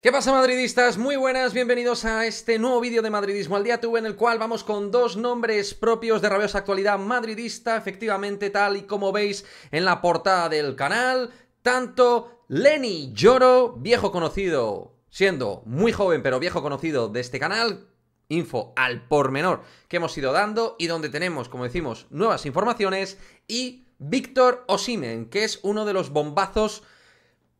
¿Qué pasa madridistas? Muy buenas, bienvenidos a este nuevo vídeo de Madridismo al día 2 en el cual vamos con dos nombres propios de rabiosa actualidad madridista, efectivamente tal y como veis en la portada del canal, tanto Lenny Lloro, viejo conocido, siendo muy joven pero viejo conocido de este canal, info al por menor que hemos ido dando y donde tenemos, como decimos, nuevas informaciones y Víctor Osimen, que es uno de los bombazos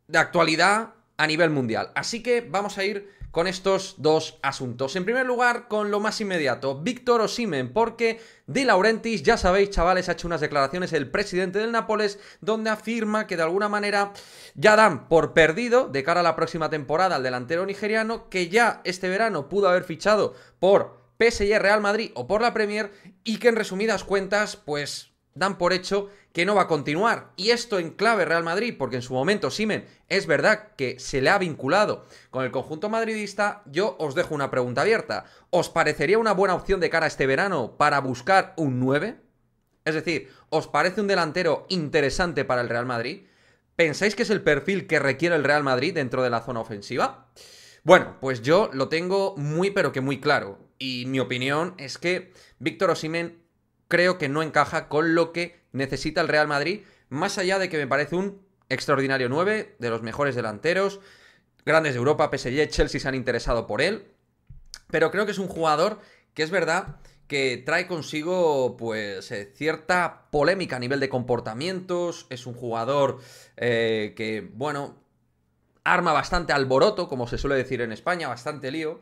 de actualidad a nivel mundial. Así que vamos a ir con estos dos asuntos. En primer lugar, con lo más inmediato, Víctor Osimen, porque De Laurentiis, ya sabéis, chavales, ha hecho unas declaraciones el presidente del Nápoles, donde afirma que de alguna manera ya dan por perdido de cara a la próxima temporada al delantero nigeriano, que ya este verano pudo haber fichado por PSG Real Madrid o por la Premier, y que en resumidas cuentas, pues dan por hecho que no va a continuar. Y esto en clave Real Madrid, porque en su momento Simen es verdad que se le ha vinculado con el conjunto madridista, yo os dejo una pregunta abierta. ¿Os parecería una buena opción de cara a este verano para buscar un 9? Es decir, ¿os parece un delantero interesante para el Real Madrid? ¿Pensáis que es el perfil que requiere el Real Madrid dentro de la zona ofensiva? Bueno, pues yo lo tengo muy pero que muy claro. Y mi opinión es que Víctor Osimen creo que no encaja con lo que necesita el Real Madrid, más allá de que me parece un extraordinario 9, de los mejores delanteros, grandes de Europa, PSG, Chelsea se han interesado por él, pero creo que es un jugador que es verdad que trae consigo pues eh, cierta polémica a nivel de comportamientos, es un jugador eh, que, bueno, arma bastante alboroto, como se suele decir en España, bastante lío.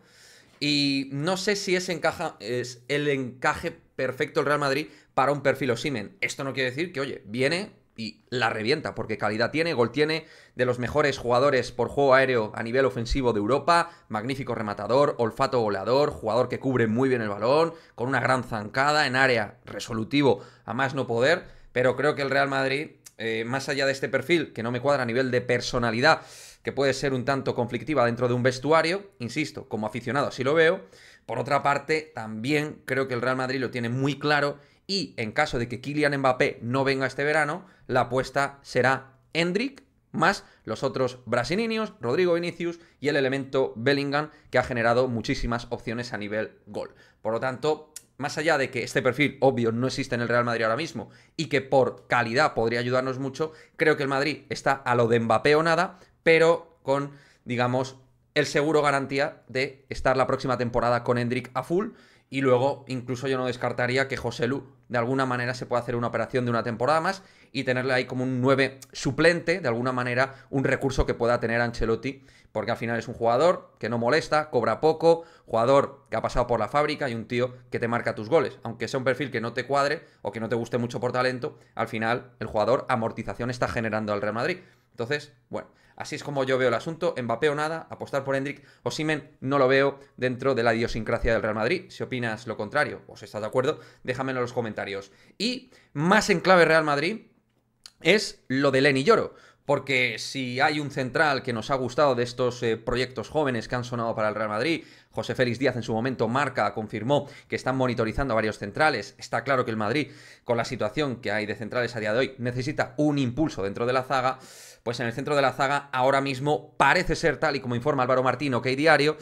Y no sé si es, encaja, es el encaje perfecto el Real Madrid para un perfil Osimen. Esto no quiere decir que, oye, viene y la revienta, porque calidad tiene, gol tiene, de los mejores jugadores por juego aéreo a nivel ofensivo de Europa, magnífico rematador, olfato goleador, jugador que cubre muy bien el balón, con una gran zancada en área, resolutivo a más no poder, pero creo que el Real Madrid, eh, más allá de este perfil, que no me cuadra a nivel de personalidad, que puede ser un tanto conflictiva dentro de un vestuario, insisto, como aficionado así lo veo. Por otra parte, también creo que el Real Madrid lo tiene muy claro y en caso de que Kylian Mbappé no venga este verano, la apuesta será Hendrik más los otros brasileños, Rodrigo Vinicius y el elemento Bellingham que ha generado muchísimas opciones a nivel gol. Por lo tanto, más allá de que este perfil obvio no existe en el Real Madrid ahora mismo y que por calidad podría ayudarnos mucho, creo que el Madrid está a lo de Mbappé o nada, pero con, digamos, el seguro garantía de estar la próxima temporada con Hendrik a full. Y luego, incluso yo no descartaría que José Lu de alguna manera se pueda hacer una operación de una temporada más y tenerle ahí como un 9 suplente, de alguna manera, un recurso que pueda tener Ancelotti, porque al final es un jugador que no molesta, cobra poco, jugador que ha pasado por la fábrica y un tío que te marca tus goles. Aunque sea un perfil que no te cuadre o que no te guste mucho por talento, al final el jugador amortización está generando al Real Madrid. Entonces, bueno, Así es como yo veo el asunto. Mbappé o nada, apostar por Hendrik o Simen no lo veo dentro de la idiosincrasia del Real Madrid. Si opinas lo contrario o pues si estás de acuerdo, déjamelo en los comentarios. Y más en clave Real Madrid es lo de Lenny Lloro porque si hay un central que nos ha gustado de estos eh, proyectos jóvenes que han sonado para el Real Madrid, José Félix Díaz en su momento marca, confirmó que están monitorizando a varios centrales. Está claro que el Madrid, con la situación que hay de centrales a día de hoy, necesita un impulso dentro de la zaga. Pues en el centro de la zaga ahora mismo parece ser tal y como informa Álvaro Martín, OK Diario,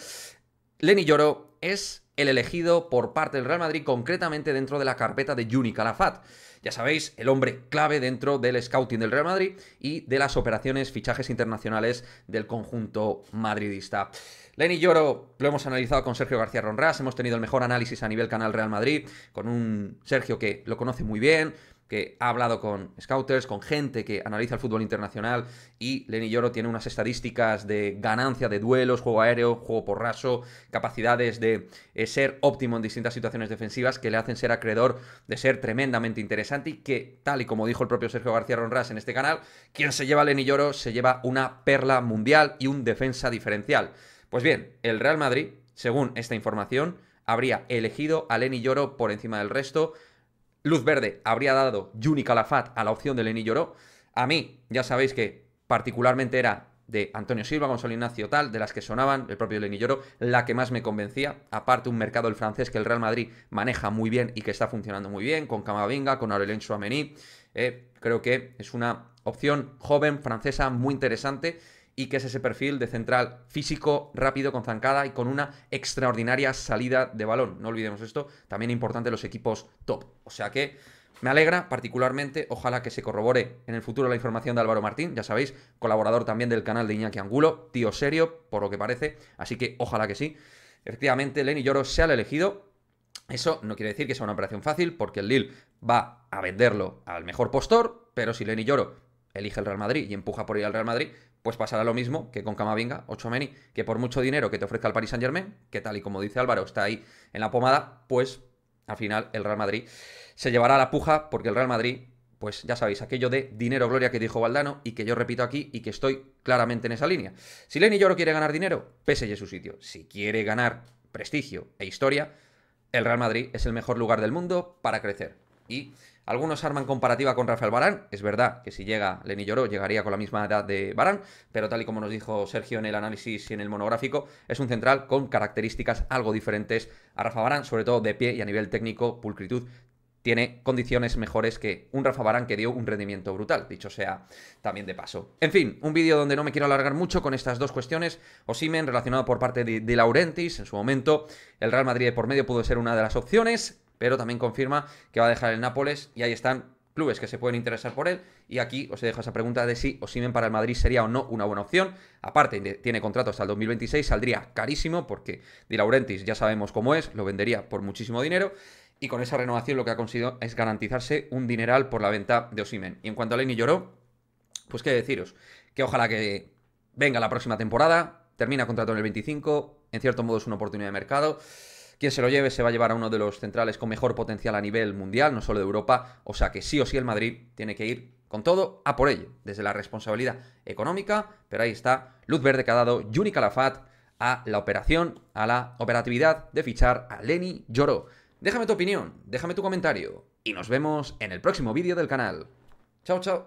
Lenny Lloro es el elegido por parte del Real Madrid, concretamente dentro de la carpeta de Juni Calafat. Ya sabéis, el hombre clave dentro del scouting del Real Madrid y de las operaciones fichajes internacionales del conjunto madridista. Lenny Lloro lo hemos analizado con Sergio García Ronras, hemos tenido el mejor análisis a nivel canal Real Madrid, con un Sergio que lo conoce muy bien, que ha hablado con scouters, con gente que analiza el fútbol internacional y Lenny Lloro tiene unas estadísticas de ganancia de duelos, juego aéreo, juego por raso capacidades de eh, ser óptimo en distintas situaciones defensivas que le hacen ser acreedor de ser tremendamente interesante y que, tal y como dijo el propio Sergio García Ronras en este canal, quien se lleva a Lenny Lloro se lleva una perla mundial y un defensa diferencial. Pues bien, el Real Madrid, según esta información, habría elegido a Leni Lloro por encima del resto luz verde habría dado Juni Calafat a la opción de Lenny Lloró. A mí, ya sabéis que particularmente era de Antonio Silva, Gonzalo Ignacio Tal, de las que sonaban, el propio Lenny Lloró, la que más me convencía. Aparte, un mercado el francés que el Real Madrid maneja muy bien y que está funcionando muy bien, con Camavinga, con Aurelien Chouameni. Eh, creo que es una opción joven, francesa, muy interesante y que es ese perfil de central físico, rápido, con zancada y con una extraordinaria salida de balón. No olvidemos esto, también importante los equipos top. O sea que me alegra particularmente, ojalá que se corrobore en el futuro la información de Álvaro Martín, ya sabéis, colaborador también del canal de Iñaki Angulo, tío serio, por lo que parece, así que ojalá que sí. Efectivamente, Lenny Lloro se el elegido. Eso no quiere decir que sea una operación fácil, porque el lil va a venderlo al mejor postor, pero si Lenny Lloro elige el Real Madrid y empuja por ir al Real Madrid, pues pasará lo mismo que con Camavinga ochomeni Meni, que por mucho dinero que te ofrezca el Paris Saint Germain, que tal y como dice Álvaro, está ahí en la pomada, pues al final el Real Madrid se llevará la puja porque el Real Madrid, pues ya sabéis, aquello de dinero gloria que dijo Valdano y que yo repito aquí y que estoy claramente en esa línea. Si Lenny Lloro quiere ganar dinero, pese a su sitio. Si quiere ganar prestigio e historia, el Real Madrid es el mejor lugar del mundo para crecer. Y algunos arman comparativa con Rafael Barán. Es verdad que si llega Lenny Lloró, llegaría con la misma edad de Barán, pero tal y como nos dijo Sergio en el análisis y en el monográfico, es un central con características algo diferentes a Rafa Barán, sobre todo de pie y a nivel técnico, pulcritud. Tiene condiciones mejores que un Rafa Barán que dio un rendimiento brutal, dicho sea también de paso. En fin, un vídeo donde no me quiero alargar mucho con estas dos cuestiones. Osimen, relacionado por parte de, de Laurentis en su momento, el Real Madrid por medio pudo ser una de las opciones pero también confirma que va a dejar el Nápoles y ahí están clubes que se pueden interesar por él. Y aquí os dejo esa pregunta de si Osimen para el Madrid sería o no una buena opción. Aparte, tiene contrato hasta el 2026, saldría carísimo porque Di Laurentis ya sabemos cómo es, lo vendería por muchísimo dinero. Y con esa renovación lo que ha conseguido es garantizarse un dineral por la venta de Osimen. Y en cuanto a Lenny Lloró, pues qué deciros, que ojalá que venga la próxima temporada, termina contrato en el 25, en cierto modo es una oportunidad de mercado. Quien se lo lleve se va a llevar a uno de los centrales con mejor potencial a nivel mundial, no solo de Europa. O sea que sí o sí el Madrid tiene que ir con todo a por ello, desde la responsabilidad económica. Pero ahí está, luz verde que ha dado Juni Calafat a la operación, a la operatividad de fichar a Lenny Lloró. Déjame tu opinión, déjame tu comentario y nos vemos en el próximo vídeo del canal. Chao, chao.